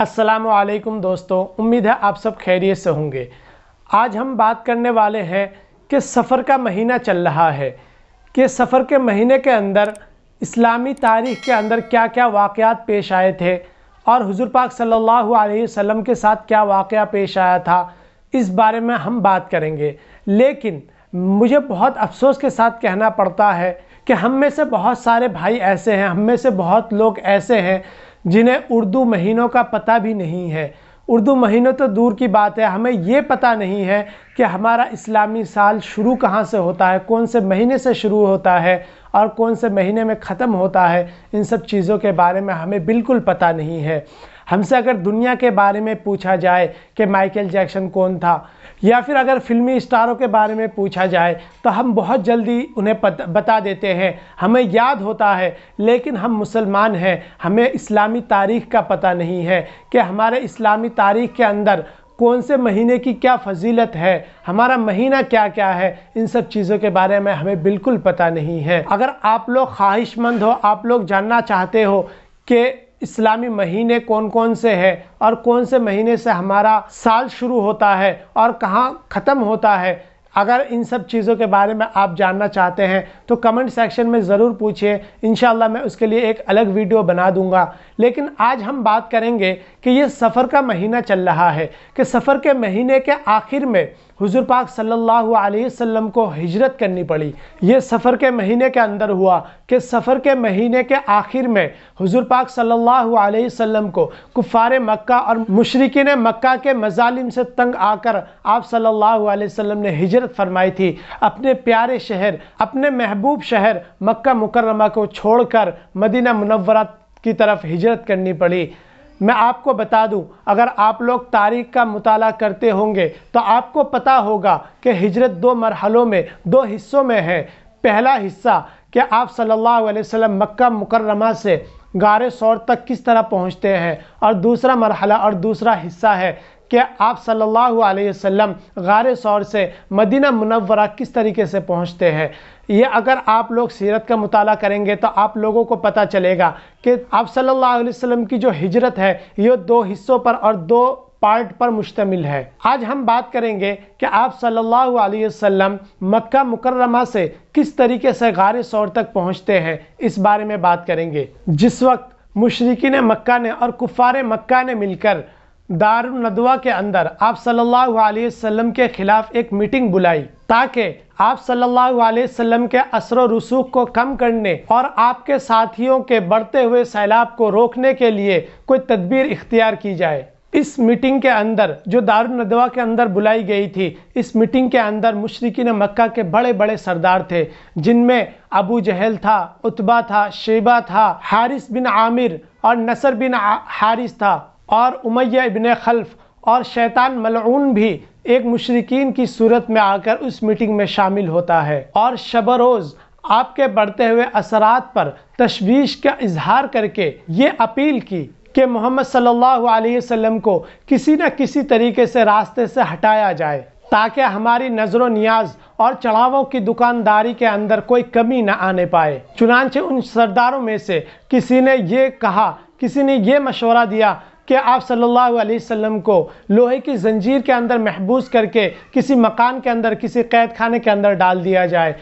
असलकुम दोस्तों उम्मीद है आप सब खैरियत से होंगे आज हम बात करने वाले हैं कि सफ़र का महीना चल रहा है कि सफ़र के महीने के अंदर इस्लामी तारीख़ के अंदर क्या क्या वाक़ पेश आए थे और हुजूर पाक सल्लल्लाहु अलैहि वसल्लम के साथ क्या वाक़ पेश आया था इस बारे में हम बात करेंगे लेकिन मुझे बहुत अफसोस के साथ कहना पड़ता है कि हम में से बहुत सारे भाई ऐसे हैं हम में से बहुत लोग ऐसे हैं जिन्हें उर्दू महीनों का पता भी नहीं है उर्दू महीनों तो दूर की बात है हमें ये पता नहीं है कि हमारा इस्लामी साल शुरू कहाँ से होता है कौन से महीने से शुरू होता है और कौन से महीने में ख़त्म होता है इन सब चीज़ों के बारे में हमें बिल्कुल पता नहीं है हमसे अगर दुनिया के बारे में पूछा जाए कि माइकल जैक्सन कौन था या फिर अगर फिल्मी स्टारों के बारे में पूछा जाए तो हम बहुत जल्दी उन्हें बता देते हैं हमें याद होता है लेकिन हम मुसलमान हैं हमें इस्लामी तारीख का पता नहीं है कि हमारे इस्लामी तारीख के अंदर कौन से महीने की क्या फजीलत है हमारा महीना क्या क्या है इन सब चीज़ों के बारे में हमें बिल्कुल पता नहीं है अगर आप लोग ख्वाहिशमंद हो आप लोग जानना चाहते हो कि इस्लामी महीने कौन कौन से हैं और कौन से महीने से हमारा साल शुरू होता है और कहाँ ख़त्म होता है अगर इन सब चीज़ों के बारे में आप जानना चाहते हैं तो कमेंट सेक्शन में ज़रूर पूछिए इन मैं उसके लिए एक अलग वीडियो बना दूंगा लेकिन आज हम बात करेंगे कि ये सफ़र का महीना चल रहा है कि सफ़र के महीने के आखिर में हुजूर पाक सल्लल्लाहु अलैहि वसल्लम को हिजरत करनी पड़ी ये सफ़र के महीने के अंदर हुआ कि सफ़र के महीने के आखिर में हुजूर पाक सल्लल्लाहु अलैहि वसल्लम को कुफार मक्का और ने मक्का के मजालिम से तंग आकर आप सल्लल्लाहु अलैहि वसल्लम ने हिजरत हिजरत फरमाई थी अपने प्यारे शहर अपने महबूब शहर मक्का मुकर्रमा को छोड़कर मदीना मुनवरा की तरफ हिजरत करनी पड़ी मैं आपको बता दूं अगर आप लोग तारीख का मताल करते होंगे तो आपको पता होगा कि हिजरत दो मरहलों में दो हिस्सों में है पहला हिस्सा कि आप सल्लल्लाहु अलैहि वसल्लम मक्का मुकर्रमा से गारे सौर तक किस तरह पहुंचते हैं और दूसरा मरहला और दूसरा हिस्सा है कि आप सल्लल्लाहु अलैहि वसल्लम गार शौर से मदीना मुनवरा किस तरीके से पहुंचते हैं ये अगर आप लोग सीरत का मताल करेंगे तो आप लोगों को पता चलेगा कि आप सल्लल्लाहु अलैहि वसल्लम की जो हिजरत है ये दो हिस्सों पर और दो पार्ट पर मुश्तमिल है आज हम बात करेंगे कि आप सल्लल्लाहु अलैहि वसल्लम मक्का मुकर्रमा से किस तरीके से गार शौर तक पहुंचते हैं इस बारे में बात करेंगे जिस वक्त मशरकिन मक्का ने और कुफार मक्का ने मिलकर दारदवा के अंदर आप सल्लल्लाहु अलैहि वसल्लम के ख़िलाफ़ एक मीटिंग बुलाई ताकि आप सल्लल्लाहु अलैहि वसल्लम के असर रसूख को कम करने और आपके साथियों के बढ़ते हुए सैलाब को रोकने के लिए कोई तदबीर इख्तियार की जाए इस मीटिंग के अंदर जो दारुलनदवा के अंदर बुलाई गई थी इस मीटिंग के अंदर मशरकिन मक्का के बड़े बड़े सरदार थे जिनमें अबू जहल था उतबा था शेबा था हारिस बिन आमिर और नसर बिन हारिस था और उमैया इबन खल्फ और शैतान मलऊन भी एक मुशरकिन की सूरत में आकर उस मीटिंग में शामिल होता है और शबरोज़ आपके बढ़ते हुए असरात पर तशवीश का इजहार करके ये अपील की कि मोहम्मद सल्लल्लाहु अलैहि वसल्लम को किसी न किसी तरीके से रास्ते से हटाया जाए ताकि हमारी नजर न्याज और चढ़ावों की दुकानदारी के अंदर कोई कमी ना आने पाए चुनाच उन सरदारों में से किसी ने ये कहा किसी ने ये मशवरा दिया कि आप सल्लल्लाहु अलैहि वसल्लम को लोहे की जंजीर के अंदर महबूस करके किसी मकान के अंदर किसी कैद खाने के अंदर डाल दिया जाए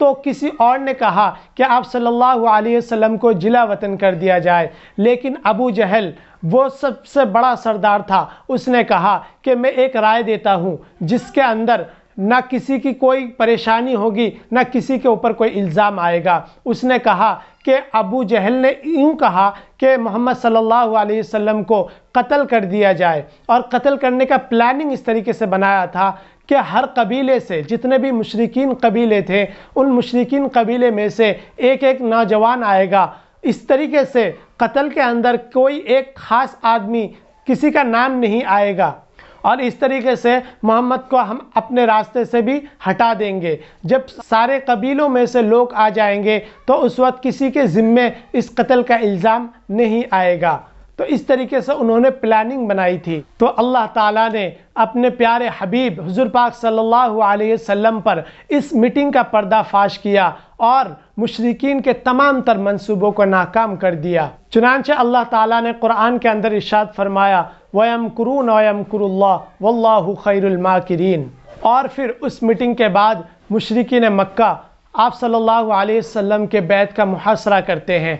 तो किसी और ने कहा कि आप सल्लल्लाहु अलैहि वसल्लम को जिला वतन कर दिया जाए लेकिन अबू जहल वो सबसे बड़ा सरदार था उसने कहा कि मैं एक राय देता हूँ जिसके अंदर ना किसी की कोई परेशानी होगी ना किसी के ऊपर कोई इल्ज़ाम आएगा उसने कहा कि अबू जहल ने यूँ कहा कि मोहम्मद सल्लल्लाहु अलैहि वसल्लम को कत्ल कर दिया जाए और कत्ल करने का प्लानिंग इस तरीके से बनाया था कि हर कबीले से जितने भी मशरकिन कबीले थे उन मशरकिन कबीले में से एक एक नौजवान आएगा इस तरीके से कत्ल के अंदर कोई एक ख़ास आदमी किसी का नाम नहीं आएगा और इस तरीके से मोहम्मद को हम अपने रास्ते से भी हटा देंगे जब सारे कबीलों में से लोग आ जाएंगे तो उस वक्त किसी के ज़िम्मे इस कत्ल का इल्ज़ाम नहीं आएगा तो इस तरीके से उन्होंने प्लानिंग बनाई थी तो अल्लाह ताला ने अपने प्यारे हबीब हजूर पाक सल्लल्लाहु अलैहि वसल्लम पर इस मीटिंग का पर्दाफाश किया और मुशरकिन के तमाम तर मनसूबों को नाकाम कर दिया चुनानचे अल्लाह ताला ने कुरान के अंदर इशाद फरमाया वयम कुरून वयम कुरुल्ला वल्लाह खैरमाकरीन और फिर उस मीटिंग के बाद मशरकिन मक्का आप सल्लल्लाहु अलैहि वसल्लम के बैत का मुहासरा करते हैं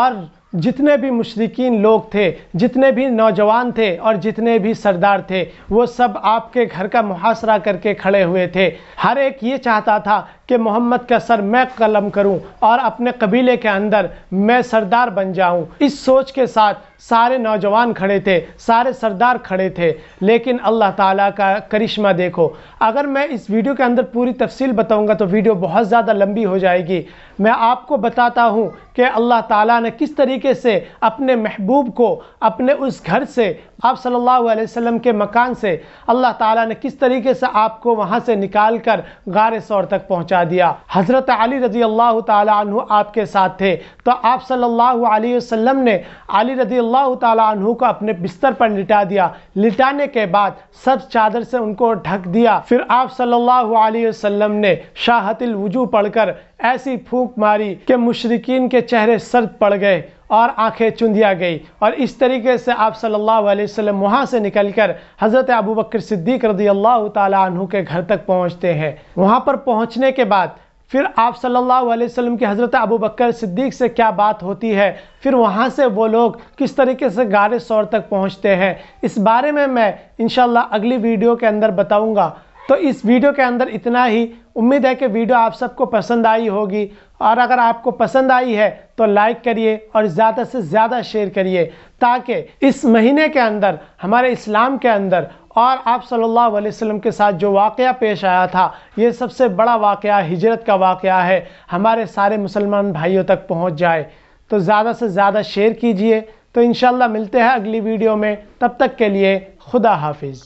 और जितने भी मशरकिन लोग थे जितने भी नौजवान थे और जितने भी सरदार थे वो सब आपके घर का मुहासरा करके खड़े हुए थे हर एक ये चाहता था कि मोहम्मद का सर मैं कलम करूं और अपने कबीले के अंदर मैं सरदार बन जाऊं इस सोच के साथ सारे नौजवान खड़े थे सारे सरदार खड़े थे लेकिन अल्लाह ताला का करिश्मा देखो अगर मैं इस वीडियो के अंदर पूरी तफसील बताऊंगा तो वीडियो बहुत ज़्यादा लंबी हो जाएगी मैं आपको बताता हूँ कि अल्लाह ताला ने किस तरीके से अपने महबूब को अपने उस घर से आप सल्लल्लाहु अलैहि वसल्लम के मकान से अल्लाह ताला ने किस तरीके से आपको वहाँ से निकाल कर गार सौर तक पहुँचा पहुंचा दिया हज़रत अली रजी अल्लाह तु आपके साथ थे तो आप सल्लल्लाहु अलैहि वसल्लम ने अली रजी अल्लाह तु को अपने बिस्तर पर लिटा दिया लिटाने के बाद सब चादर से उनको ढक दिया फिर आप सल्लल्लाहु अलैहि वसल्लम ने शाहतिल वजू पढ़कर ऐसी फूक मारी कि मुशरकिन के चेहरे सर्द पड़ गए और आंखें चुंदिया गई और इस तरीके से आप सल्लल्लाहु अलैहि वसल्लम वहाँ से निकलकर हज़रत अबू बकर सिद्दीक रजी अल्लाह तु के घर तक पहुँचते हैं वहाँ पर पहुँचने के बाद फिर आप सल्लल्लाहु अलैहि वसल्लम की हज़रत अबू बकर सिद्दीक से क्या बात होती है फिर वहाँ से वो लोग किस तरीके से गारे शौर तक पहुँचते हैं इस बारे में मैं इन अगली वीडियो के अंदर बताऊँगा तो इस वीडियो के अंदर इतना ही उम्मीद है कि वीडियो आप सबको पसंद आई होगी और अगर आपको पसंद आई है तो लाइक करिए और ज़्यादा से ज़्यादा शेयर करिए ताकि इस महीने के अंदर हमारे इस्लाम के अंदर और आप सल्लल्लाहु अलैहि वसल्लम के साथ जो वाक़ पेश आया था ये सबसे बड़ा वाक़ हिजरत का वाकया है हमारे सारे मुसलमान भाइयों तक पहुँच जाए तो ज़्यादा से ज़्यादा शेयर कीजिए तो इन मिलते हैं अगली वीडियो में तब तक के लिए खुदा हाफिज़